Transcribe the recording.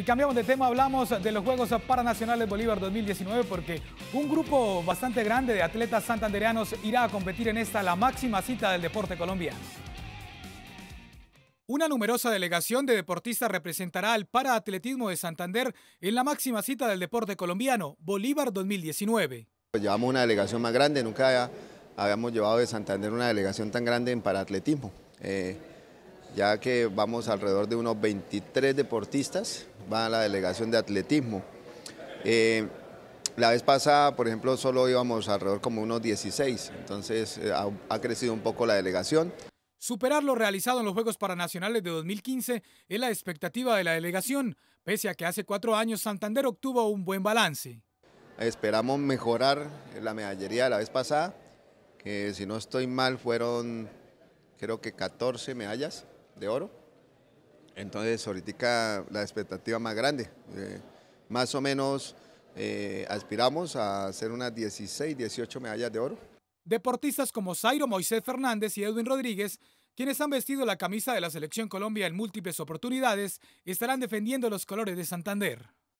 Y cambiamos de tema, hablamos de los Juegos Paranacionales Bolívar 2019 porque un grupo bastante grande de atletas santandereanos irá a competir en esta la máxima cita del deporte colombiano. Una numerosa delegación de deportistas representará al paraatletismo de Santander en la máxima cita del deporte colombiano, Bolívar 2019. llevamos una delegación más grande, nunca habíamos llevado de Santander una delegación tan grande en paraatletismo. Eh, ya que vamos alrededor de unos 23 deportistas va a la delegación de atletismo. Eh, la vez pasada, por ejemplo, solo íbamos alrededor como unos 16, entonces eh, ha, ha crecido un poco la delegación. Superar lo realizado en los Juegos Paranacionales de 2015 es la expectativa de la delegación, pese a que hace cuatro años Santander obtuvo un buen balance. Esperamos mejorar la medallería de la vez pasada, que si no estoy mal fueron creo que 14 medallas de oro. Entonces, ahorita la expectativa más grande, eh, más o menos eh, aspiramos a hacer unas 16, 18 medallas de oro. Deportistas como Zairo Moisés Fernández y Edwin Rodríguez, quienes han vestido la camisa de la Selección Colombia en múltiples oportunidades, estarán defendiendo los colores de Santander.